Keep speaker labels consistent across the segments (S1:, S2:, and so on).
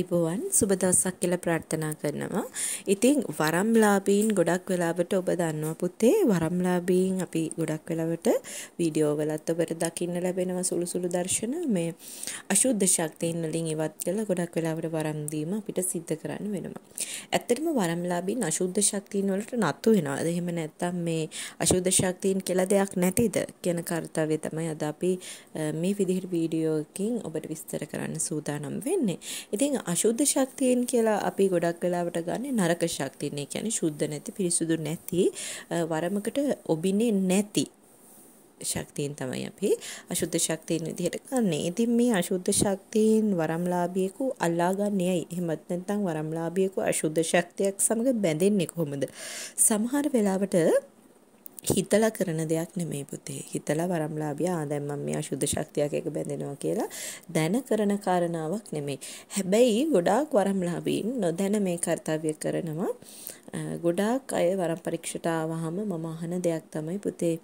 S1: අයිබෝවන් සුබ දවසක් කියලා ප්‍රාර්ථනා කරනවා. ඉතින් වරම්ලාභීන් ගොඩක් වෙලාවට ඔබ දන්නවා පුතේ වරම්ලාභීන් අපි ගොඩක් වෙලාවට වීඩියෝ වලත් ඔබට දකින්න ලැබෙනවා සුළු සුළු දර්ශන මේ අශුද්ධ ශක්තියින් වලින් ඉවත් කරලා ගොඩක් වෙලාවට වරම් දීම අපිට සිද්ධ කරන්න වෙනවා. ඇත්තටම වරම්ලාභීන් අශුද්ධ ශක්තියින් වලට නතු වෙනවාද? එහෙම නැත්නම් මේ අශුද්ධ ශක්තියින් කියලා දෙයක් නැතිද කියන කාර්යය තමයි අද අපි මේ විදිහට වීඩියෝ එකකින් ඔබට විස්තර කරන්න සූදානම් වෙන්නේ. ඉතින් අශුද්ධ ශක්තියෙන් කියලා අපි ගොඩක් වෙලාවට ගන්න නරක ශක්තියන්නේ කියන්නේ ශුද්ධ නැති පිරිසුදු නැති වරමකට ඔබිනේ නැති ශක්තියෙන් තමයි අපි අශුද්ධ ශක්තියෙන් විදිහට ගන්න. ඉතින් මේ අශුද්ධ ශක්තියෙන් වරම්ලාභියෙකු අල්ලා ගන්නේයි. එහෙමත් නැත්නම් වරම්ලාභියෙකු අශුද්ධ ශක්තියක් සමග බැඳෙන්නේ කොහොමද? සමහර වෙලාවට හිතලා කරන දෙයක් නෙමෙයි පුතේ. හිතලා වරම්ලාභිය ආ දැන් මම මේ අශුද්ධ ශක්තියක් එක බැඳෙනවා කියලා දැන කරන කාරණාවක් නෙමෙයි. හැබැයි ගොඩාක් වරම්ලාභීන් නොදැන මේ කාර්යය කරනවා. ගොඩාක් අය වරම් පරීක්ෂට ආවහම මම අහන දෙයක් තමයි පුතේ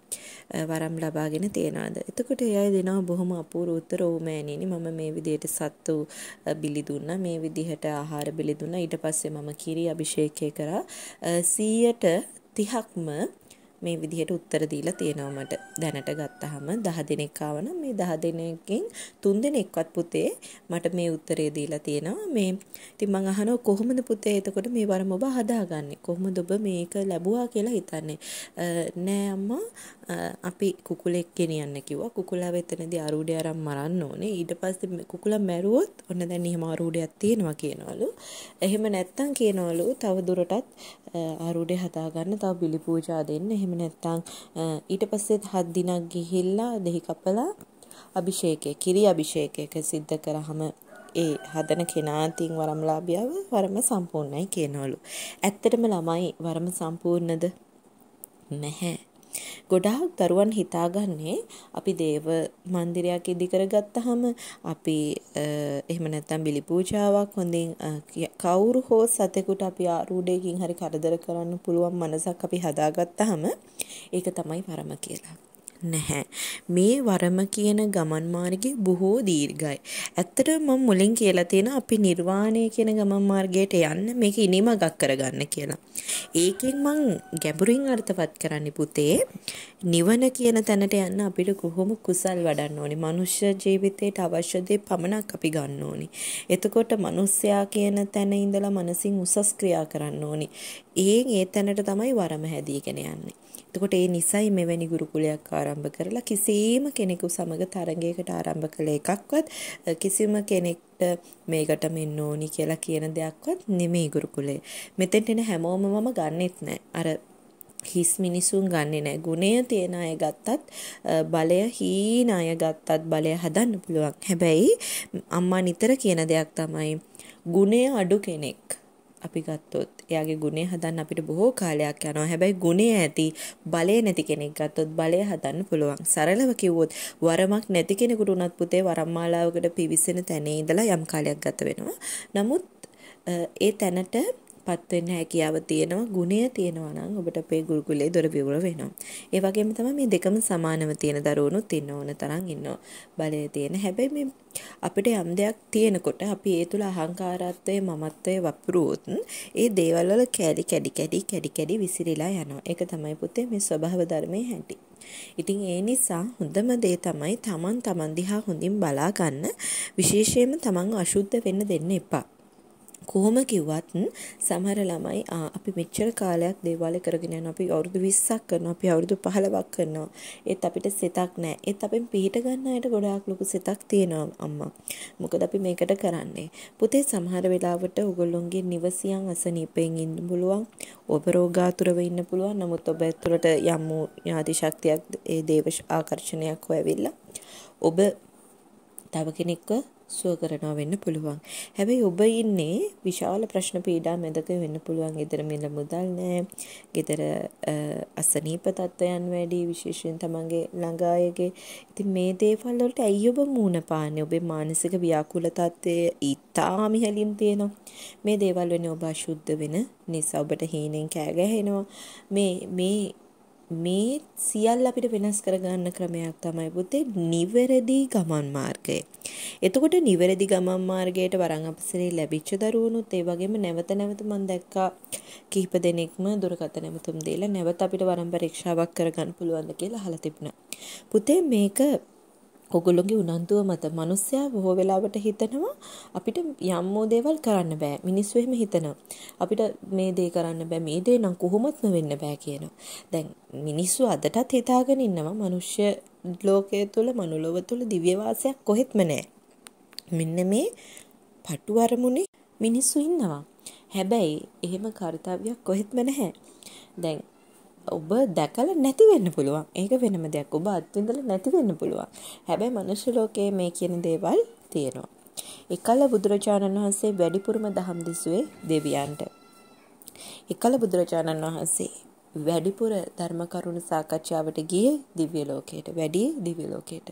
S1: වරම් ලබාගෙන තියනවාද. එතකොට ඒ අය දෙනවා බොහොම අපූර්ව උත්තර ඕමෑණිනි මම මේ විදිහට සත්තු බිලි දුන්නා මේ විදිහට ආහාර බිලි දුන්නා ඊට පස්සේ මම කිරි අභිෂේකය කරා 100ට 30ක්ම මේ විදිහට උත්තර දීලා තියෙනවා මට. දැනට ගත්තාම 10 දෙනෙක් ආවනම් මේ 10 දෙනෙක්ගෙන් 3 දෙනෙක්වත් පුතේ මට මේ උත්තරේ දීලා තියෙනවා. මේ ඉතින් මං අහනවා කොහොමද පුතේ එතකොට මේ වරම ඔබ හදාගන්නේ? කොහොමද ඔබ මේක ලැබුවා කියලා හිතන්නේ? නෑ අම්මා අපි කුකුලෙක් ගෙනියන්න කිව්වා. කුකුලා වෙතනදී අරූඩය අරන් මරන්න ඕනේ. ඊට පස්සේ කුකුලා මැරුවොත් ඔන්න දැන් එහෙම අරූඩයක් තියෙනවා කියනවලු. එහෙම නැත්තම් කියනවලු තව දුරටත් ආරුඩේ හදාගන්න තව බිලි පූජා දෙන්න. එහෙම නැත්නම් ඊට පස්සේ හත් දිනක් ගිහිල්ලා දෙහි කපලා අභිෂේකය, කිරි අභිෂේකයක සිද්ධ කරාම ඒ හදන කෙනාතින් වරමලාභියව වරම සම්පූර්ණයි කියනවලු. ඇත්තටම ළමයි වරම සම්පූර්ණද? නැහැ. ගොඩාක් දරුවන් හිතාගන්නේ අපි දේව මන්දිරයක් ඉදිකරගත්තහම අපි එහෙම නැත්නම් බිලි පූජාවක් හොඳින් කවුරු හෝ සතෙකුට අපි ආරූඩයකින් හරි කරදර කරන්න පුළුවන් මනසක් අපි හදාගත්තහම ඒක තමයි පරම කියලා. නැහැ. මේ වරම කියන ගමන් මාර්ගය බොහෝ දීර්ඝයි. ඇත්තට මම මුලින් කියලා තියෙන අපි නිර්වාණය කියන ගමන් මාර්ගයට යන්න මේක ඉනිමගක් කරගන්න කියලා. ඒකෙන් මං ගැඹුරින් අර්ථවත් කරන්නේ පුතේ නිවන කියන තැනට යන්න අපිට කොහොම කුසල් වඩන්න ඕනේ. මනුෂ්‍ය ජීවිතයට අවශ්‍ය දේ පමණක් අපි ගන්න ඕනේ. එතකොට මිනිස්සයා කියන තැන ඉඳලා මනසින් උසස් ක්‍රියා කරන්න ඕනේ. ඒ ඒ තැනට තමයි වරම හැදීගෙන යන්නේ. එතකොට ඒ නිසයි මෙවැනි ගුරුකුලයක් ආරම්භ කරලා කිසිම කෙනෙකු සමග තරගයකට ආරම්භ කළ එකක්වත් කිසිම කෙනෙක්ට මේකට මෙන්න ඕනි කියලා කියන දෙයක්වත් නෙමෙයි ගුරුකුලේ. මෙතෙන්ට එන හැමෝම මම ගන්නෙත් නෑ. අර හිස් මිනිසුන් ගන්නේ නෑ. ගුණය තියන අය ගත්තත් බලය හීන අය ගත්තත් බලය හදන්න පුළුවන්. හැබැයි අම්මා නිතර කියන දෙයක් තමයි ගුණය අඩු කෙනෙක් අපි ගත්තොත් එයාගේ ගුණේ හදන්න අපිට බොහෝ කාලයක් යනවා. හැබැයි ගුණේ ඇති බලය නැති කෙනෙක් ගත්තොත් බලය හදන්න පුළුවන්. සරලව කිව්වොත් වරමක් නැති කෙනෙකුට උනත් පුතේ වරම් මාලාවකට පිවිසෙන තැනේ ඉඳලා යම් කාලයක් ගත වෙනවා. නමුත් ඒ තැනට පත් වෙන්න හැකියාව තියෙනවා ගුණය තියෙනවා නම් ඔබට අපේ ගුරුකුලේ දොර විවුර වෙනවා. ඒ වගේම තමයි මේ දෙකම සමානව තියෙන දරුවනුත් ඉන්න ඕන තරම් ඉන්නවා. බලය තියෙන. හැබැයි මේ අපිට යම් දෙයක් තියෙනකොට අපි ඒ තුල අහංකාරත්වයේ මමත්වයේ වපුරුවොත් ඒ දේවල් වල කැඩි කැඩි කැඩි කැඩි කැඩි විසිරීලා යනවා. ඒක තමයි පුතේ මේ ස්වභාව ධර්මයේ හැටි. ඉතින් ඒ නිසා හොඳම දේ තමයි Taman Taman දිහා හොඳින් බලා ගන්න. විශේෂයෙන්ම Taman අශුද්ධ වෙන්න දෙන්න එපා. කොහොම කිව්වත් සමහර ළමයි අපි මෙච්චර කාලයක් දේවාලේ කරගෙන යනවා අපි අවුරුදු 20ක් කරනවා අපි අවුරුදු 15ක් කරනවා ඒත් අපිට සිතක් නැහැ ඒත් අපෙන් පිළිහිට ගන්න අයට ගොඩාක් ලොකු සිතක් තියෙනවා අම්මා මොකද අපි මේකට කරන්නේ පුතේ සමහර වෙලාවට ඕගොල්ලොන්ගේ නිවසියන් අසනීපයෙන් ඉන්න පුළුවන් ඔබ රෝගාතුරව ඉන්න පුළුවන් නමුත් ඔබ ඇතුළට යම් ඥාති ශක්තියක් ඒ දේව ආකර්ෂණයක් හොයවිලා ඔබ තව කෙනෙක්ව සුව කරනවා වෙන්න පුළුවන්. හැබැයි ඔබ ඉන්නේ විශාල ප්‍රශ්න පීඩා මැදක වෙන්න පුළුවන්. ඊතර මිල මුදල් නැහැ. ඊතර අසනීප තත්ත්වයන් වැඩි විශේෂයෙන් තමන්ගේ ළඟ අයගේ. ඉතින් මේ දේවල් වලට ඇයි ඔබ මූණ පාන්නේ? ඔබේ මානසික ව්‍යාකූල තත්ත්වය ඊටාම ඉහළින් තියෙනවා. මේ දේවල් වෙන්නේ ඔබ අශුද්ධ වෙන නිසා ඔබට හීනෙන් කෑ ගැහෙනවා. මේ මේ මේ සියල් අපිට වෙනස් කරගන්න ක්‍රමයක් තමයි පුතේ නිවැරදි ගමන් මාර්ගය. එතකොට නිවැරදි ගමන් මාර්ගයට වරන් අපසරේ ලැබිච්ච දරුවනුත් ඒ වගේම නැවත නැවත මම දැක්කා කිහිප දෙනෙක්ම දුරකථන මුතුම් දීලා නැවත අපිට වරන් පරීක්ෂාවක් කරගන්න පුළුවන්ද කියලා අහලා තිබුණා. පුතේ මේක ඔගොල්ලෝගේ උනන්දුව මත මිනිස්සයා බොහෝ වෙලාවට හිතනවා අපිට යම් මො දේවල් කරන්න බෑ මිනිස්සු එහෙම හිතනවා අපිට මේ දේ කරන්න බෑ මේ දේ නම් කොහොමත්ම වෙන්න බෑ කියනවා දැන් මිනිස්සු අදටත් හිතාගෙන ඉන්නවා මිනිස්ය ලෝකයේ තුල මනුලොව තුල දිව්‍ය වාසයක් කොහෙත්ම නෑ මෙන්න මේ පටු අරමුණේ මිනිස්සු ඉන්නවා හැබැයි එහෙම කාර්යයක් කොහෙත්ම නැහැ දැන් ඔබ දැකලා නැති වෙන්න පුළුවන්. ඒක වෙනම දෙයක්. ඔබ අත්විඳලා නැති වෙන්න පුළුවන්. හැබැයි මනුෂ්‍ය ලෝකයේ මේ කියන දේවල් තියෙනවා. එකල බුදුරජාණන් වහන්සේ වැඩිපුරම දහම් දිසුවේ දෙවියන්ට. එකල බුදුරජාණන් වහන්සේ වැඩිපුර ධර්ම කරුණු සාකච්ඡාවට ගියේ දිව්‍ය ලෝකයට. වැඩි දිව්‍ය ලෝකයට.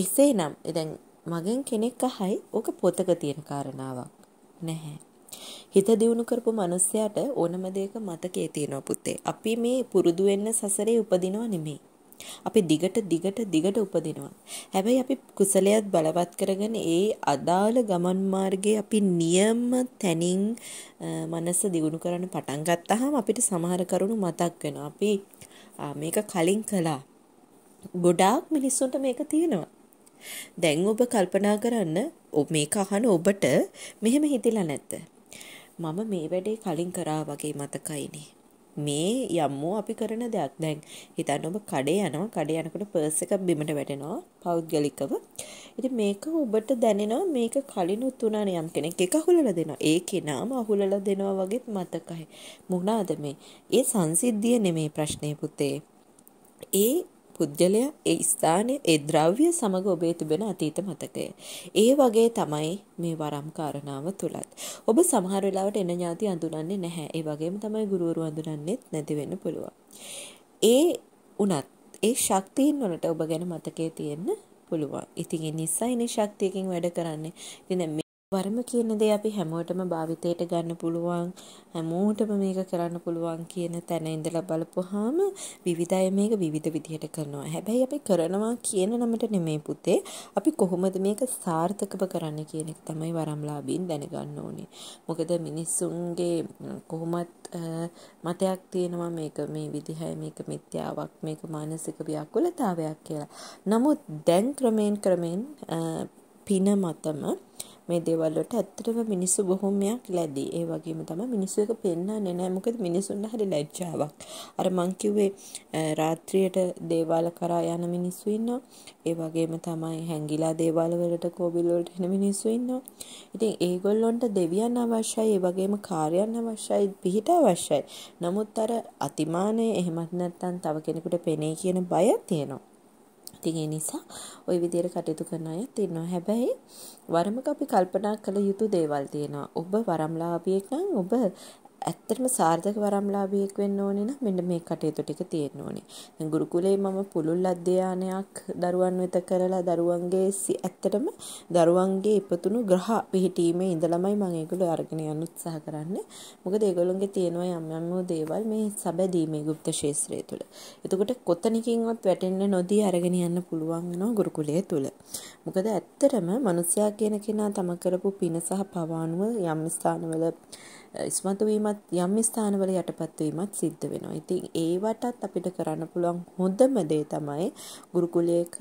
S1: එසේනම් දැන් මගෙන් කෙනෙක් අහයි ඕක පොතක තියෙන කාරණාවක්. නැහැ. හිත දියුණු කරපු මනුස්සයාට ඕනම දෙයක මතකයේ තියෙනවා පුතේ. අපි මේ පුරුදු වෙන්න සසරේ උපදිනව නෙමෙයි. අපි දිගට දිගට දිගට උපදිනවා. හැබැයි අපි කුසලයක් බලවත් කරගෙන ඒ අදාළ ගමන් මාර්ගයේ අපි නියම තැනින් මනස දියුණු කරන්න පටන් ගත්තාම අපිට සමහර කරුණු මතක් වෙනවා. අපි මේක කලින් කළා. ගොඩාක් මිනිස්සුන්ට මේක තියෙනවා. දැන් ඔබ කල්පනා කරන්න මේ කහන ඔබට මෙහෙම හිතිලා නැත්ද? මම මේ වැඩේ කලින් කරා වගේ මතකයිනේ. මේ යම්මෝ අපි කරන දෙයක් දැන් හිතන්න ඔබ කඩේ යනවා කඩේ යනකොට පර්ස් එකක් බිමට වැටෙනවා පෞද්ගලිකව. ඉතින් මේක ඔබට දැනෙනවා මේක කලින් උතුණානේ යම් කෙනෙක් එක අහුලලා දෙනවා. ඒ කෙනාම අහුලලා දෙනවා වගේත් මතකයි. මොනවාද මේ? ඒ සංසිද්ධිය නෙමේ ප්‍රශ්නේ පුතේ. ඒ පුද්ගලයා ඒ ස්ථානය ඒ ද්‍රව්‍ය සමග ඔබේ තිබෙන අතීත මතකය. ඒ වගේ තමයි මේ වරම් කාරණාව තුලත්. ඔබ සමහර වෙලාවට එන ඥාති අඳුනන්නේ නැහැ. ඒ වගේම තමයි ගුරුවරු අඳුනන්නේත් නැති වෙන්න පුළුවන්. ඒ උනත් ඒ ශක්තියින් වලට ඔබ ගැන මතකයේ තියෙන්න පුළුවන්. ඉතින් ඒ නිසයිනේ ශක්තියකින් වැඩ කරන්නේ. ඉතින් වරම කියන දේ අපි හැමෝටම භාවිතයට ගන්න පුළුවන් හැමෝටම මේක කරන්න පුළුවන් කියන තැන ඉඳලා බලපුවාම විවිධය මේක විවිධ විදිහට කරනවා. හැබැයි අපි කරනවා කියන නමට නෙමෙයි පුතේ. අපි කොහොමද මේක සාර්ථකව කරන්නේ කියන එක තමයි වරම්ලාභීන් දැනගන්න ඕනේ. මොකද මිනිස්සුන්ගේ කොහොමත් මතයක් තියෙනවා මේක මේ විදිහයි මේක මිත්‍යාවක් මේක මානසික ව්‍යාකූලතාවයක් කියලා. නමුත් දැන් ක්‍රමෙන් ක්‍රමෙන් පින මතම මේ දේවල් වලට ඇත්තටම මිනිස්සු බොහොමයක් ලැදී. ඒ වගේම තමයි මිනිස්සු එක පෙන්වන්නේ නැහැ. මොකද මිනිස්සුන්ට හරි ලැජ්ජාවක්. අර මං කිව්වේ රාත්‍රියට දේවාල කරා යන මිනිස්සු ඉන්නවා. ඒ වගේම තමයි හැංගිලා දේවාල වලට කෝවිල් වලට එන මිනිස්සු ඉන්නවා. ඉතින් ඒගොල්ලොන්ට දෙවියන් අවශ්‍යයි. ඒ වගේම කාර්යයන් අවශ්‍යයි. පිහිට අවශ්‍යයි. නමුත් අර අතිමානය එහෙමත් නැත්නම් තව කෙනෙකුට පෙනේ කියන බය තියෙනවා. ඉතින් ඒ නිසා ওই විදියට කටයුතු කරන අයත් ඉන්නවා. හැබැයි වරමක අපි කල්පනා කළ යුතු දේවල් තියෙනවා. ඔබ වරම්ලාභියෙක් නම් ඔබ ඇත්තටම සාර්ථක වරම්ලාභියෙක් වෙන්න ඕනේ නම් මෙන්න මේ කටයුතු ටික තියෙන්න ඕනේ. දැන් ගුරුකුලේ මම පුළුල් අධ්‍යයනයක් දරුවන් වෙත කරලා දරුවන්ගේ ඇත්තටම දරුවන්ගේ ඉපතුණු ග්‍රහ පිහිටීමේ ඉඳලාමයි මම ඒගොල්ලෝ අරගෙන යන්න උත්සාහ කරන්නේ. මොකද ඒගොල්ලොන්ගේ තියෙනවා යම් යම් දේවල් මේ සබැදීමේ গুপ্ত ශේස්ත්‍රය තුල. එතකොට කොතනකින්වත් වැටෙන්නේ නොදී අරගෙන යන්න පුළුවන් වෙනවා ගුරුකුලය තුල. මොකද ඇත්තටම මිනිසයා කියන කෙනා තම කරපු පින සහ පවානුව යම් ස්ථානවල ඉස්මතු වීමත් යම් ස්ථානවල යටපත් වීමත් සිද්ධ වෙනවා. ඉතින් ඒවටත් අපිට කරන්න පුළුවන් හොඳම දේ තමයි ගුරුකුලයක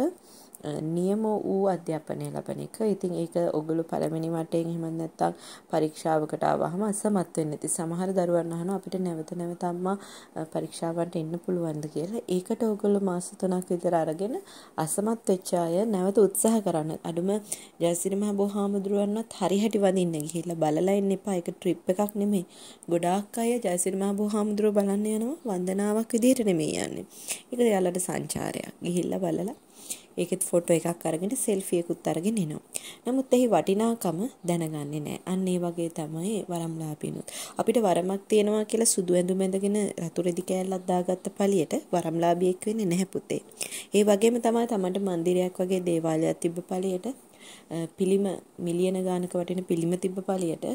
S1: නියම වූ අධ්‍යාපනය ලබන එක. ඉතින් ඒක ඔගොල්ලෝ පළවෙනි වටෙන් එහෙම නැත්නම් පරීක්ෂාවකට ආවහම අසමත් වෙන්නේ. ඉතින් සමහර දරුවන් අහනවා අපිට නැවත නැවත අම්මා පරීක්ෂාවන්ට එන්න පුළුවන්ද කියලා. ඒකට ඔගොල්ලෝ මාස 3ක් විතර අරගෙන අසමත් වෙච්ච අය නැවත උත්සාහ කරන්න. අඩුම ජයසිරිම බොහාමුදුරුවන්වත් හරි හැටි වඳින්න ගිහිල්ලා බලලා ඉන්න එපා. ඒක ට්‍රිප් එකක් නෙමෙයි. ගොඩාක් අය ජයසිරිම බොහාමුදුරුව බලන්න යනවා වන්දනාවක් විදිහට නෙමෙයි යන්නේ. ඒක යාළට සංචාරයක්. ගිහිල්ලා බලලා ඒකෙත් ෆොටෝ එකක් අරගෙන සෙල්ෆියකුත් අරගෙන එනවා. නමුත් එහි වටිනාකම දැනගන්නේ නැහැ. අන්න ඒ වගේ තමයි වරම්ලාභිනුත්. අපිට වරමක් තියෙනවා කියලා සුදු ඇඳුම ඇඳගෙන රතු රෙදි කෑල්ලක් දාගත්ත පළියට වරම්ලාභියෙක් වෙන්නේ නැහැ පුතේ. ඒ වගේම තමයි තමන්ට මන්දිරයක් වගේ දේවාලයක් තිබ්බ පළියට පිළිම මිලියන ගානක වටින පිළිම තිබ්බ පළියට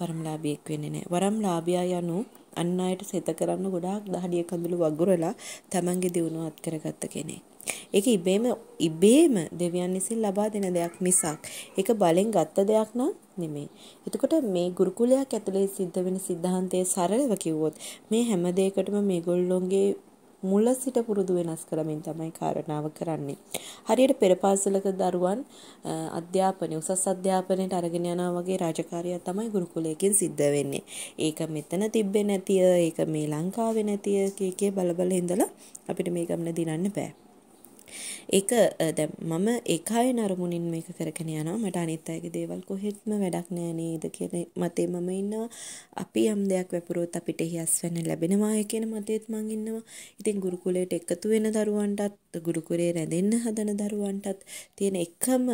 S1: වරම්ලාභියෙක් වෙන්නේ නැහැ. වරම්ලාභියා යනු අන් අයට සෙත කරන්න ගොඩාක් දහඩිය කඳුළු වගුරලා තමන්ගේ දියුණුවත් කරගත්ත කෙනෙක්. ඒක ඉබේම ඉබේම දෙවියන් විසින් ලබා දෙන දෙයක් මිසක් ඒක බලෙන් ගත්ත දෙයක් නං නෙමෙයි. එතකොට මේ ගුරුකුලයක් ඇතුලේ සිද්ධ වෙන સિદ્ધාන්තයේ සරලව කිව්වොත් මේ හැම දෙයකටම මේගොල්ලොන්ගේ මුල සිට පුරුදු වෙනස් කරමින් තමයි කාරණාව කරන්නේ. හරියට පෙර පාසලක දරුවන් අධ්‍යාපනය උසස් අධ්‍යාපනයට අරගෙන යනවා වගේ රාජකාරියක් තමයි ගුරුකුලයෙන් සිද්ධ වෙන්නේ. ඒක මෙතන තිබ්බේ නැතිය, ඒක මේ ලංකාවේ නැතිය කීකේ බලබල ඉඳලා අපිට මේ ගමන දිනන්න බෑ. ඒක දැ මම ඒකාය නරමුණින් මේක කරගෙන යනවා මට අනිත් අයගේ දේවල් කොහෙත්ම වැඩක් නෑ නේද කියන මතේ මම ඉන්නවා අපි යම් දෙයක් වැපුරොත් අපිට හිස් වෙන්න ලැබෙනවා කියන මතෙත් මං ඉන්නවා ඉතින් ගුරුකුලයට එකතු වෙන දරුවන්ටත් ගුරුකුලේ රැඳෙන්න හදන දරුවන්ටත් තියෙන එකම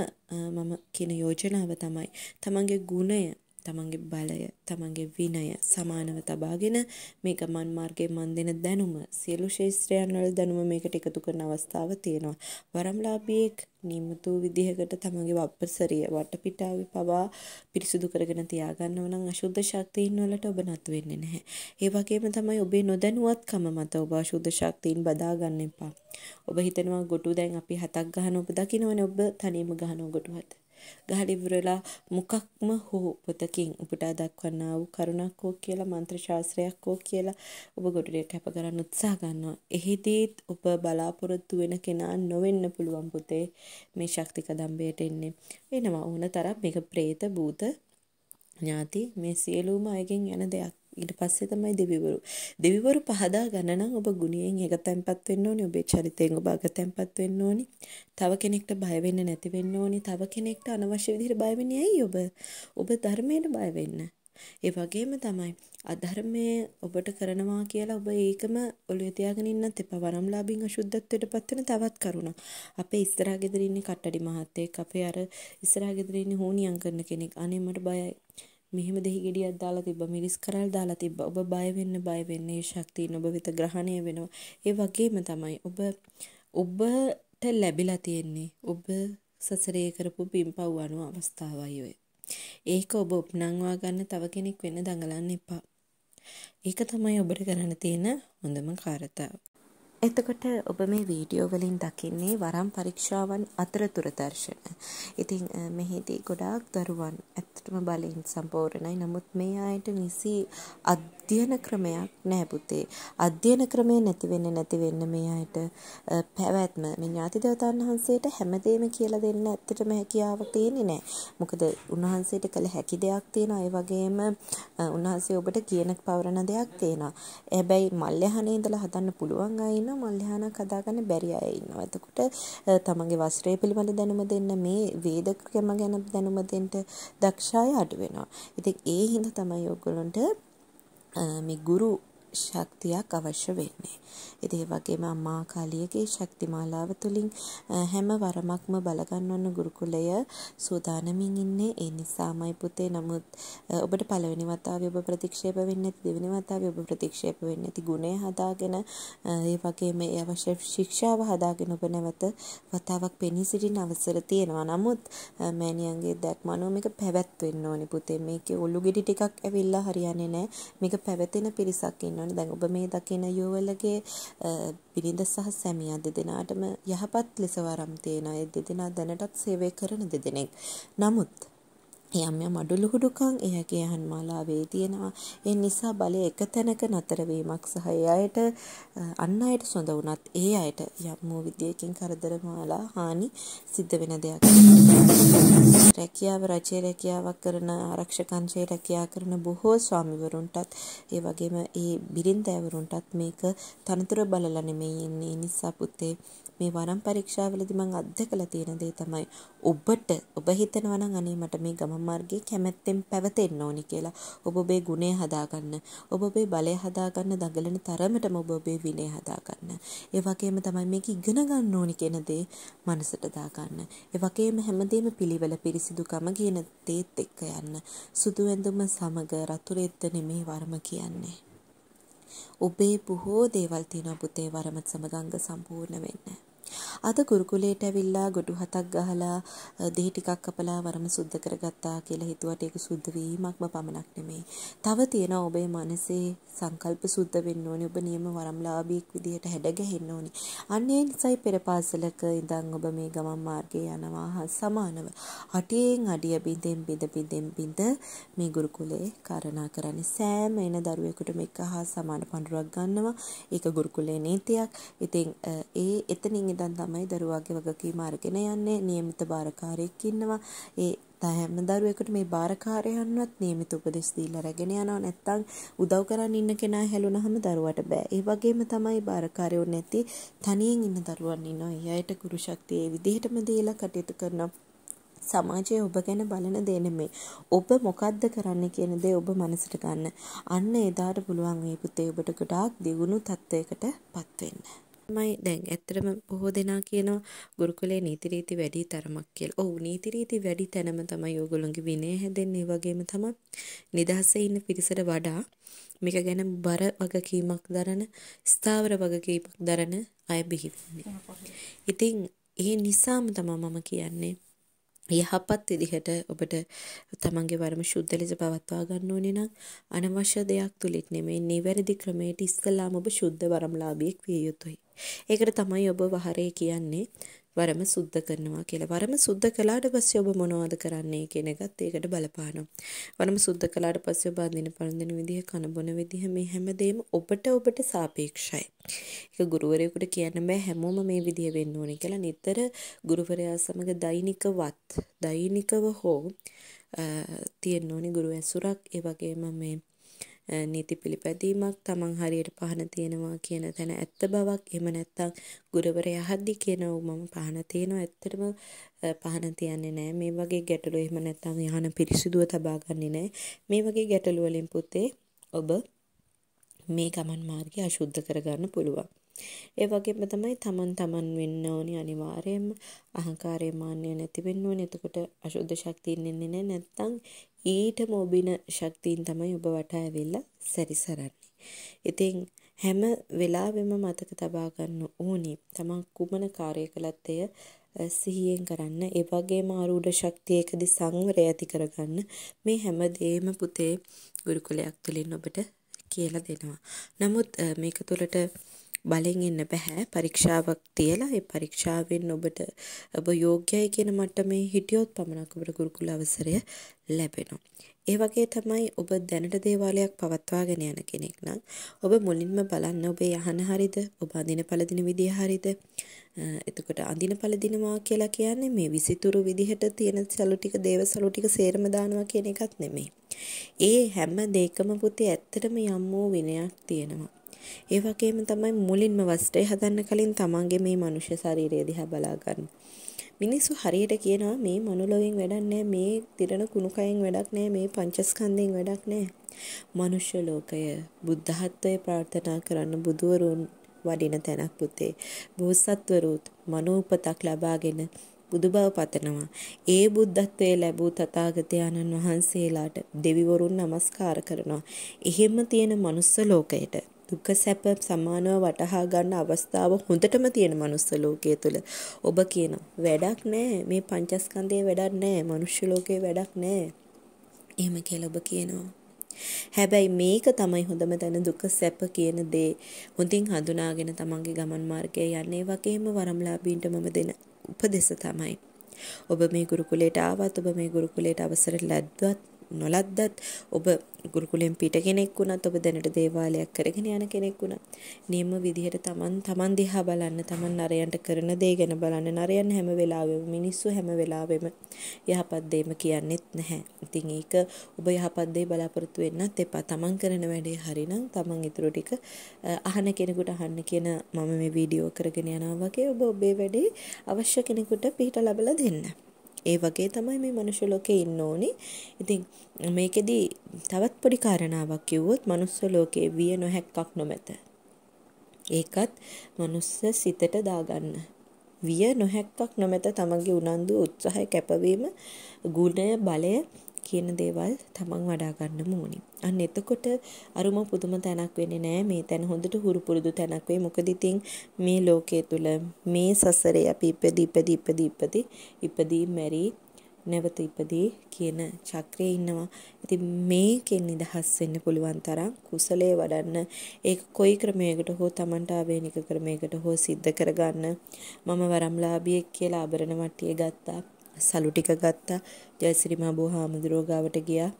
S1: මම කියන යෝජනාව තමයි තමන්ගේ ගුණය තමන්ගේ බලය තමන්ගේ විනය සමානව තබාගෙන මේක මන් මාර්ගයේ මන් දෙන දැනුම සියලු ශේත්‍රයන් වල දැනුම මේකට එකතු කරන අවස්ථාව තියෙනවා වරම්ලාභියෙක් නියමතු විදිහකට තමන්ගේ වප්පසරිය වටපිටාවේ පවා පිරිසුදු කරගෙන තියාගන්නව නම් අශුද්ධ ශක්තියින් වලට ඔබ නතු වෙන්නේ නැහැ ඒ වගේම තමයි ඔබේ නොදැනුවත්කම මත ඔබ අශුද්ධ ශක්තියින් බදා ගන්න එපා ඔබ හිතනවා ගොටු දැන් අපි හතක් ගහන ඔබ දකින්නවනේ ඔබ තනියම ගහන ගොටු හත ගහලිබුර වෙලා මොකක්ම හෝ පොතකින් උපුටා දක්වන්නා වූ කරුණක් හෝ කියලා මන්ත්‍ර ශාස්ත්‍රයක් හෝ කියලා ඔබ ගොඩට කැප කරන්න උත්සාහ ගන්නවා. එහිදීත් ඔබ බලාපොරොත්තු වෙන කෙනා නොවෙන්න පුළුවන් පුතේ මේ ශක්ති කදම්බයට එන්නේ. එනවා ඕන තරම් මේක പ്രേත භූත ඥාති මේ සියලුම අයගෙන් යන දෙයක්. ඊට පස්සේ තමයි දෙවිවරු. දෙවිවරු පහදා ගන්න නම් ඔබ ගුණයෙන් එක තැම්පත් වෙන්න ඕනි. ඔබේ චරිතයෙන් ඔබ අග තැම්පත් වෙන්න ඕනි. තව කෙනෙක්ට බය වෙන්න නැති වෙන්න ඕනි. තව කෙනෙක්ට අනවශ්‍ය විදිහට බය වෙන්නේ ඇයි ඔබ? ඔබ ධර්මයට බය වෙන්න. ඒ වගේම තමයි අධර්මයේ ඔබට කරනවා කියලා ඔබ ඒකම ඔළුවේ තියාගෙන ඉන්නත් එපා. වරම්ලාභින් අශුද්ධත්වයටපත් වෙන තවත් කරුණක්. අපේ ඉස්සරහා ගෙදර ඉන්නේ කට්ටඩි මහත්තයෙක්, අපේ අර ඉස්සරහා ගෙදර ඉන්නේ හෝනියම් කරන කෙනෙක්. අනේ මට බයයි. මෙහෙම දෙහි ගෙඩියක් දාලා තිබ්බා මිරිස් කරල් දාලා තිබ්බා ඔබ බය වෙන්න බය වෙන්න ඒ ශක්තියන ඔබ වෙත ග්‍රහණය වෙනවා ඒ වගේම තමයි ඔබ ඔබට ලැබිලා තියෙන්නේ ඔබ සසරේ කරපු පින්පව් අනු අවස්ථාවයි ඔය ඒක ඔබ උපනංවා ගන්න තව කෙනෙක් වෙන දඟලන්න එපා ඒක තමයි ඔබට කරන්න තියෙන හොඳම කාරතාව එතකොට ඔබ මේ වීඩියෝ වලින් දකින්නේ වරම් පරීක්ෂාවන් අතරතුර දර්ශන. ඉතින් මෙහිදී ගොඩාක් දරුවන් ඇත්තටම බලෙන් සම්පූර්ණයි. නමුත් මේ ආයත නිසි අධ්‍යයන ක්‍රමයක් නැහැ පුතේ. අධ්‍යයන ක්‍රමය නැති වෙන්නේ නැති වෙන්න මේ ආයත පැවැත්ම මේ ඥාති දේවතාවුන් වහන්සේට හැමදේම කියලා දෙන්න ඇත්තටම හැකියාව තියෙන්නේ නැහැ. මොකද උන්වහන්සේට කළ හැකි දෙයක් තියෙනවා. ඒ වගේම උන්වහන්සේ ඔබට කියන පවරන දෙයක් තියෙනවා. හැබැයි මල්ලහනේ ඉඳලා හදන්න පුළුවන් අයින ඉන්න මල්ලිහානක් හදාගන්න බැරි අය ඉන්නවා. එතකොට තමන්ගේ වස්ත්‍රය පිළිබඳ දැනුම දෙන්න මේ වේදකම ගැන දැනුම දෙන්න දක්ෂ අය අඩු වෙනවා. ඉතින් ඒ හින්දා තමයි ඔයගොල්ලන්ට මේ ගුරු ශක්තියක් අවශ්‍ය වෙන්නේ. ඉතින් ඒ වගේම අම්මා කාලියගේ ශක්තිමාලාව තුලින් හැම වරමක්ම බලගන්වන ගුරුකුලය සූදානමින් ඉන්නේ. ඒ නිසාමයි පුතේ නමුත් ඔබට පළවෙනි වතාවේ ඔබ ප්‍රතික්ෂේප වෙන්නේ නැති දෙවෙනි වතාවේ ඔබ ප්‍රතික්ෂේප වෙන්නේ නැති ගුණය හදාගෙන ඒ වගේම ඒ අවශ්‍ය ශික්ෂාව හදාගෙන ඔබ නැවත වතාවක් පෙනී සිටින අවසර තියෙනවා. නමුත් මෑණියන්ගේ දැක්ම අනුව මේක පැවැත්වෙන්න ඕනි පුතේ. මේකේ ඔලුගෙඩි ටිකක් ඇවිල්ලා හරියන්නේ නැහැ. මේක පැවැතෙන පිරිසක් ඉන්න තියෙනවානේ. දැන් ඔබ මේ දකින යුවලගේ බිරිඳ සහ සැමියා දෙදෙනාටම යහපත් ලෙස වරම් තියෙන අය දෙදෙනා දැනටත් සේවය කරන දෙදෙනෙක්. නමුත් යම් යම් අඩලුහුඩුකම් එයගේ අහන්මාලාවේ තියෙනවා. ඒ නිසා බලය එක තැනක නතර වීමක් සහ ඒ අයට අන් අයට සොඳ වුණත් ඒ අයට යම් වූ විදියකින් කරදර මාලා හානි සිද්ධ වෙන දෙයක්. රැකියාව රජයේ රැකියාවක් කරන ආරක්ෂක අංශයේ රැකියා කරන බොහෝ ස්වාමිවරුන්ටත් ඒ වගේම ඒ බිරින්දෑවරුන්ටත් මේක තනතුර බලලා නෙමෙයි ඉන්නේ. නිසා පුතේ මේ වරම් පරීක්ෂාවලදී මම අත්දකලා තියෙන දේ තමයි ඔබට ඔබ හිතනවා නම් අනේ මට මේ ගමන් මාර්ගයේ කැමැත්තෙන් පැවතෙන්න ඕනි කියලා ඔබ ඔබේ ගුණය හදාගන්න ඔබ ඔබේ බලය හදාගන්න දඟලන තරමටම ඔබ ඔබේ විනය හදාගන්න ඒ වගේම තමයි මේක ඉගෙන ගන්න ඕනි කියන දේ මනසට දාගන්න ඒ වගේම හැමදේම පිළිවෙල පිරිසිදුකම කියන දේත් එක්ක යන්න සුදු ඇඳුම සමග රතුරෙද්ද නෙමේ වර්ම කියන්නේ ඔබේ බොහෝ දේවල් තියෙනවා පුතේ වරමත් සමගංග සම්පූර්ණ වෙන්න. අද ගුරුකුලයට ඇවිල්ලා ගොඩු හතක් ගහලා දෙහි ටිකක් කපලා වරම සුද්ධ කරගත්තා කියලා හිතුවට ඒක සුද්ධ වීමක්ම පමණක් නෙමෙයි. තව තියෙන ඔබේ මනසේ සංකල්ප සුද්ධ වෙන්න ඕනේ. ඔබ නියම වරම්ලාභීෙක් විදිහට හැඩගැහෙන්න ඕනේ. අන්න ඒ නිසායි පෙරපාසලක ඉඳන් ඔබ මේ ගමන් මාර්ගේ යනවා හා සමානව. අටියෙන් අඩිය බින්දෙන් බින්ද බින්දෙන් බින්ද මේ ගුරුකුලේ කාරණා කරන්නේ සෑම එන දරුවෙකුට මේක හා සමාන පඬුරක් ගන්නවා. ඒක ගුරුකුලේ නීතියක්. ඉතින් ඒ එතනින් ඉඳන් තමයි දරුවාගේ වගකීම අරගෙන යන්නේ નિયમિત බාරකාරයෙක් ඉන්නවා ඒ හැම දරුවෙකුට මේ බාරකාරයන්වත් નિયમિત උපදෙස් දීලා රැගෙන යනවා නැත්තම් උදව් කරන් ඉන්න කෙනා හැලුනහම දරුවාට බෑ ඒ වගේම තමයි බාරකාරයෝ නැති තනියෙන් ඉන්න දරුවන් ඉන්නවා ඒ අයට ගුරු ශක්තිය ඒ විදිහටම දීලා කටයුතු කරනවා සමාජයේ ඔබ ගැන බලන දේ නෙමෙයි. ඔබ මොකද්ද කරන්නේ කියන දේ ඔබ මනසට ගන්න. අන්න එදාට පුළුවන් මේ පුතේ ඔබට ගොඩාක් දියුණු තත්වයකට පත් වෙන්න. මයි දැන් ඇත්තටම බොහෝ දෙනා කියනවා ගුරුකුලේ නීති රීති වැඩි තරමක් කියලා. ඔව් නීති රීති වැඩි තැනම තමයි ඕගොල්ලෝගේ විනය හැදෙන්නේ. වගේම තමයි නිදහසේ ඉන්න පිරිසට වඩා මේක ගැන බර වගකීමක් දරන ස්ථාවර වගකීමක් දරන අය බිහි වෙන්නේ. ඉතින් ඒ නිසාම තමයි මම කියන්නේ යහපත් විදිහට ඔබට තමන්ගේ වරම ශුද්ධ ලෙස පවත්වා ගන්න ඕනේ නම් අනවශ්‍ය දෙයක් තුලින් නෙමෙයි නිවැරදි ක්‍රමයට ඉස්සලාම ඔබ ශුද්ධ වරමලාභියෙක් විය යුතුයි. ඒකට තමයි ඔබ වහරේ කියන්නේ. වරම සුද්ධ කරනවා කියලා. වරම සුද්ධ කළාට පස්සේ ඔබ මොනවද කරන්නේ කියන එකත් ඒකට බලපානවා. වරම සුද්ධ කළාට පස්සේ ඔබ අඳින පළඳින විදිහ, කන බොන විදිහ මේ හැමදේම ඔබට ඔබට සාපේක්ෂයි. ඒක ගුරුවරයෙකුට කියන්න බෑ හැමෝම මේ විදිහ වෙන්න ඕනේ කියලා. නිතර ගුරුවරයා සමග දෛනිකවත්, දෛනිකව හෝ තියෙන්න ඕනේ ගුරු ඇසුරක්. ඒ වගේම මේ නීති පිළිපැදීමක් තමන් හරියට පහන තියෙනවා කියන තැන ඇත්ත බවක් එහෙම නැත්තම් ගුරුවරයා හද්දි කියනවා මම පහන තියෙනවා ඇත්තටම පහන තියන්නේ නැහැ මේ වගේ ගැටලු එහෙම නැත්තම් යහන පිරිසිදුව තබා ගන්නේ නැහැ මේ වගේ ගැටලු වලින් පුතේ ඔබ මේ ගමන් මාර්ගය අශුද්ධ කරගන්න පුළුවන් ඒ වගේම තමයි තමන් තමන් වෙන්න ඕනි අනිවාර්යයෙන්ම අහංකාරය මාන්නය නැති වෙන්න ඕනේ. එතකොට අශුද්ධ ශක්තියින් එන්නේ නැහැ. නැත්තම් ඊටම ඔබින ශක්තියින් තමයි ඔබ වටා ඇවිල්ලා සැරිසරන්නේ. ඉතින් හැම වෙලාවෙම මතක තබා ගන්න ඕනේ තමන් කුමන කාර්ය කළත් එය සිහියෙන් කරන්න ඒ වගේම ආරූඪ ශක්තියකදී සංවරය ඇති කරගන්න මේ හැම දෙයක්ම පුතේ ගුරුකුලයක් තුළින් ඔබට කියලා දෙනවා. නමුත් මේක තුළට බලෙන් එන්න බෑ පරීක්ෂාවක් තියලා ඒ පරීක්ෂාවෙන් ඔබට ඔබ යෝග්‍යයි කියන මට්ටමේ හිටියොත් පමණක් ඔබට ගුරුකුල අවසරය ලැබෙනවා. ඒ වගේ තමයි ඔබ දැනට දේවාලයක් පවත්වාගෙන යන කෙනෙක් නම් ඔබ මුලින්ම බලන්න ඔබේ යහන හරිද ඔබ අඳින පළදින විදිය හරිද එතකොට අඳින පළදිනවා කියලා කියන්නේ මේ විසිතුරු විදිහට තියෙන සලු ටික දේව සලු ටික සේරම දානවා කියන එකක් නෙමෙයි. ඒ හැම දෙයකම පුතේ ඇත්තටම යම් වූ විනයක් තියෙනවා. ඒ වගේම තමයි මුලින්ම වස්ත්‍රය හදන්න කලින් තමන්ගේ මේ මනුෂ්‍ය ශරීරය දිහා බලා ගන්න. මිනිස්සු හරියට කියනවා මේ මනුලොවෙන් වැඩක් නැහැ මේ තිරණ කුණුකයෙන් වැඩක් නැහැ මේ පංචස්කන්ධයෙන් වැඩක් නැහැ. මනුෂ්‍ය ලෝකය බුද්ධහත්වයේ ප්‍රාර්ථනා කරන්න බුදවරුන් වඩින තැනක් පුතේ. බෝසත්වරුත් මනෝපතක් ලබාගෙන බුදු බව පතනවා. ඒ බුද්ධත්වයේ ලැබූ තථාගතයන්න් වහන්සේලාට දෙවිවරුන් নমස්කාර කරනවා. එහෙම තියෙන manuss ලෝකයට දුක සැප සමානව වටහා ගන්න අවස්ථාව හොඳටම තියෙන මනුස්ස ලෝකයේ තුල ඔබ කියන වැඩක් නැහැ මේ පංචස්කන්ධයේ වැඩක් නැහැ මනුෂ්‍ය ලෝකයේ වැඩක් නැහැ එහෙම කියලා ඔබ කියනවා හැබැයි මේක තමයි හොඳම තැන දුක සැප කියන දේ හොඳින් හඳුනාගෙන තමන්ගේ ගමන් මාර්ගයේ යන්නේ වගේම වරම්ලාභීන්ට මම දෙන උපදෙස තමයි ඔබ මේ ගුරුකුලයට ආවත් ඔබ මේ ගුරුකුලයට අවසර ලැබුවත් නොලද්දත් ඔබ ගුරුකුලෙන් පිට කෙනෙක් වුණත් ඔබ දැනට දේවාලයක් කරගෙන යන කෙනෙක් වුණත් නියම විදිහට තමන් තමන් දිහා බලන්න තමන් නරයන්ට කරන දේ ගැන බලන්න නරයන් හැම වෙලාවෙම මිනිස්සු හැම වෙලාවෙම යහපත් දෙයක්ම කියන්නේත් නැහැ. ඉතින් ඒක ඔබ යහපත් දෙය බලාපොරොත්තු වෙන්නත් එපා. තමන් කරන වැඩේ හරිනම් තමන් ඊටු ටික අහන කෙනෙකුට අහන්න කියන මම මේ වීඩියෝ කරගෙන යනවා වගේ ඔබ ඔබේ වැඩේ අවශ්‍ය කෙනෙකුට පිට ලබලා දෙන්න. ඒ වගේ තමයි මේ මනුෂ්‍ය ලෝකේ ඉන්න ඕනේ. ඉතින් මේකෙදි තවත් පොඩි කාරණාවක් කිව්වොත් මනුෂ්‍ය ලෝකේ විය නොහැක්කක් නොමැත. ඒකත් මනුෂ්‍ය සිතට දාගන්න. විය නොහැක්කක් නොමැත තමන්ගේ උනන්දු උත්සාහය කැපවීම ගුණය බලය කියන දේවල් තමන් වඩා ගන්න ඕනේ. අන්න එතකොට අරුම පුදුම තැනක් වෙන්නේ නෑ. මේ තැන හොඳට හුරු පුරුදු තැනක් වෙයි. මොකද ඉතින් මේ ලෝකයේ තුල මේ සසරේ අපි ඉපදි ඉපදි ඉපදි ඉපදි ඉපදි මැරි නැවත ඉපදී කියන චක්‍රයේ ඉන්නවා. ඉතින් මේකෙන් නිදහස් වෙන්න පුළුවන් තරම් කුසලයේ වඩන්න ඒක කොයි ක්‍රමයකට හෝ Tamanට ආවේනික ක්‍රමයකට හෝ සිද්ධ කරගන්න මම වරම්ලාභියෙක් කියලා ආභරණ වට්ටිය ගත්තා. සලු ටික ගත්තා ජයසිරි මහබෝ හාමුදුරුවෝ ගාවට ගියා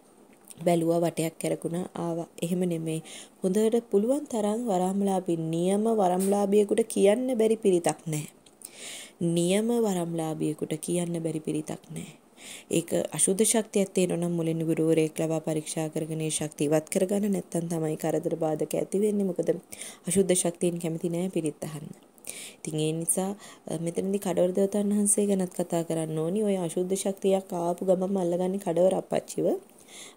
S1: බැලුවා වටයක් කරකුණා ආවා එහෙම නෙමෙයි හොඳට පුළුවන් තරම් වරම්ලාභී නියම වරම්ලාභියෙකුට කියන්න බැරි පිරිතක් නැහැ නියම වරම්ලාභියෙකුට කියන්න බැරි පිරිතක් නැහැ ඒක අශුද්ධ ශක්තියක් තියෙනවා නම් මුලින් ගුරුවරයෙක් ලබා පරීක්ෂා කරගෙන ඒ ශක්තිය ඉවත් කරගන්න නැත්නම් තමයි කරදර බාධක ඇති වෙන්නේ මොකද අශුද්ධ ශක්තියෙන් කැමති නැහැ පිරිත් අහන්න ඉතින් ඒ නිසා මෙතනදී කඩවර දේවතාවුන් වහන්සේ ගැනත් කතා කරන්න ඕනි. ওই අශුද්ධ ශක්තියක් ආපු ගමම අල්ලගන්නේ කඩවර අපච්චිව.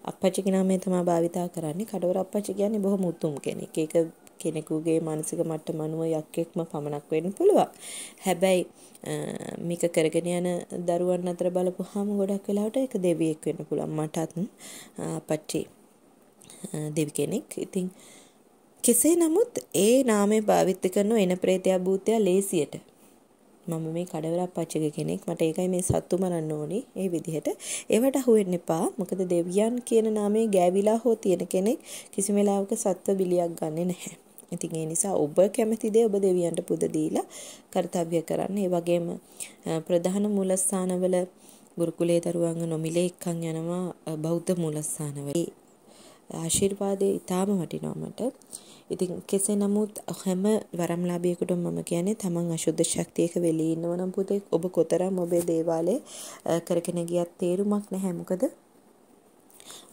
S1: අපච්චි කියන මේ තමයි භාවිතා කරන්නේ. කඩවර අපච්චි කියන්නේ බොහොම උතුම් කෙනෙක්. ඒක කෙනෙකුගේ මානසික මට්ටම අනුව යක්ෙක්ම පමණක් වෙන්න පුළුවන්. හැබැයි මේක කරගෙන යන දරුවන් අතර බලපුවාම ගොඩක් වෙලාවට ඒක දෙවියෙක් වෙන්න පුළුවන්. මටත් පච්චි දෙවි කෙනෙක්. ඉතින් කෙසේ නමුත් ඒ නාමය භාවිත කරන එන ප්‍රේතයා භූතයා ලේසියට මම මේ කඩවරක් පච්චක කෙනෙක් මට ඒකයි මේ සත්තු මරන්න ඕනි ඒ විදිහට ඒවට අහු වෙන්න එපා මොකද දෙවියන් කියන නාමයේ ගෑවිලා හෝ තියෙන කෙනෙක් කිසිම වෙලාවක සත්ව බිලියක් ගන්නෙ නැහැ ඉතින් ඒ නිසා ඔබ කැමති දේ ඔබ දෙවියන්ට පුද දීලා කාර්යය කරන්න. ඒ වගේම ප්‍රධාන මූලස්ථානවල ගුරුකුලේ දරුවන්ව නොමිලේ එක්කන් යනවා බෞද්ධ මූලස්ථානවල. ආශිර්වාදේ ඊටාම වටිනවා මට. ඉතින් කෙසේ නමුත් හැම වරම්ලාභියෙකුටම මම කියන්නේ තමන් අශුද්ධ ශක්තියක වෙලී ඉන්නවා නම් පුතේ ඔබ කොතරම් ඔබේ දේවාලේ කරගෙන ගියත් තේරුමක් නැහැ මොකද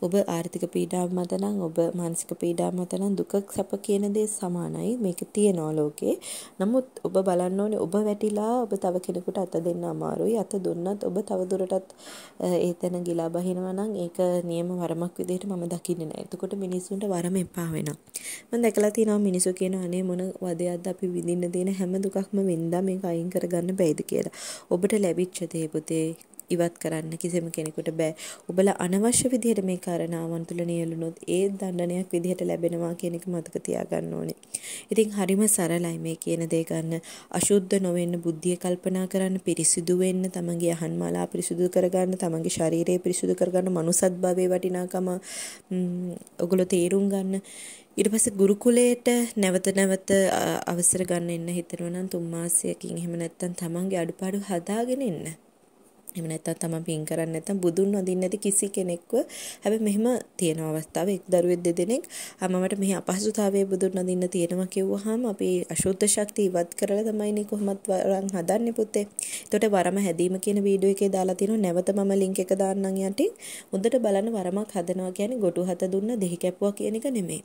S1: ඔබ ආර්ථික පීඩාව මත නම් ඔබ මානසික පීඩාව මත නම් දුක සැප කියන දේ සමානයි. මේක තියනවා ලෝකේ. නමුත් ඔබ බලන්න ඕනේ ඔබ වැටිලා ඔබ තව කෙනෙකුට අත දෙන්න අමාරුයි. අත දුන්නත් ඔබ තව දුරටත් ඒ තැන ගිලා බහිනවා නම් ඒක නියම වරමක් විදිහට මම දකින්නේ නැහැ. එතකොට මිනිස්සුන්ට වරම එපා වෙනවා. මම දැකලා තියෙනවා මිනිස්සු කියන අනේ මොන වදයක්ද අපි විඳින්න දෙන හැම දුකක්ම වෙන්දා මේක අයින් කරගන්න බැයිද කියලා. ඔබට ලැබිච්ච දේ පුතේ ඉවත් කරන්න කිසිම කෙනෙකුට බෑ. ඔබලා අනවශ්‍ය විදිහට මේ කාරණාවන් තුල නියැළුනොත් ඒ දඬනයක් විදිහට ලැබෙනවා කියන එක මතක තියාගන්න ඕනේ. ඉතින් හරිම සරලයි මේ කියන දේ ගන්න. අශුද්ධ නොවෙන්න බුද්ධිය කල්පනා කරන්න, පිරිසිදු වෙන්න, තමන්ගේ අහන්මාලා පිරිසිදු කරගන්න, තමන්ගේ ශරීරය පිරිසිදු කරගන්න, මනුසත් භවයේ වටිනාකම ඔගොල්ලෝ තේරුම් ගන්න. ඊට පස්සේ ගුරුකුලයට නැවත නැවත අවසර ගන්න එන්න හිතනවා නම් තුන් මාසයකින් එහෙම නැත්නම් තමන්ගේ අඩුපාඩු හදාගෙන එන්න. එහෙම නැත්තම් තමන් පින් කරන්නේ නැත්තම් බුදුන් වඳින්න නැති කිසි කෙනෙක්ව හැබැයි මෙහෙම තියෙන අවස්ථාවේ එක් දරුවෙක් දෙදෙනෙක් අමමට මෙහි අපහසුතාවයේ බුදුන් වඳින්න තියෙනවා කිව්වහම අපි අශුද්ධ ශක්තිය ඉවත් කරලා තමයිනේ කොහොමත් වරන් හදන්නේ පුතේ. එතකොට වරම හැදීම කියන වීඩියෝ එකේ දාලා තිනවා නැවත මම ලින්ක් එක දාන්නම් යටින්. හොඳට බලන්න වරමක් හදනවා කියන්නේ ගොටු හත දුන්න දෙහි කැපුවා කියන එක නෙමෙයි.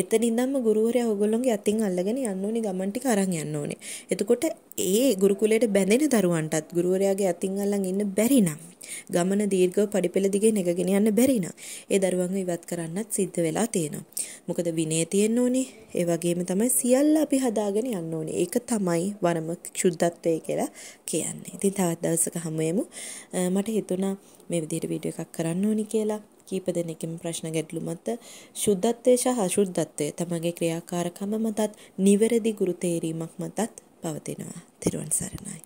S1: එතනින්දම ගුරුවරයා ඕගොල්ලෝගේ අතින් අල්ලගෙන යන්න ඕනේ ගමන් ටික අරන් යන්න ඕනේ. එතකොට ඒ ගුරුකුලයට බැඳෙන දරුවන්ටත් ගුරුවරයාගේ අතින් අල්ලන් ඉන්න බැරි නම් ගමන දීර්ඝව පඩිපෙළ දිගේ නැගගෙන යන්න බැරි නම් ඒ දරුවන්ව ඉවත් කරන්නත් සිද්ධ වෙලා තියෙනවා. මොකද විනය තියෙන්න ඕනේ. ඒ වගේම තමයි සියල්ල අපි හදාගෙන යන්න ඕනේ. ඒක තමයි වරම ශුද්ධත්වය කියලා කියන්නේ. ඉතින් තවත් දවසක හමු වෙමු. මට හිතුණා මේ විදිහට වීඩියෝ එකක් කරන්න ඕනි කියලා. කීප දෙනෙකින් ප්‍රශ්න ගැටළු මත ශුද්ධත්වය සහ අශුද්ධත්වය තමගේ ක්‍රියාකාරකම මතත් නිවැරදි ගුරු තේරීමක් මතත් පවතිනවා. තෙරුවන් සරණයි.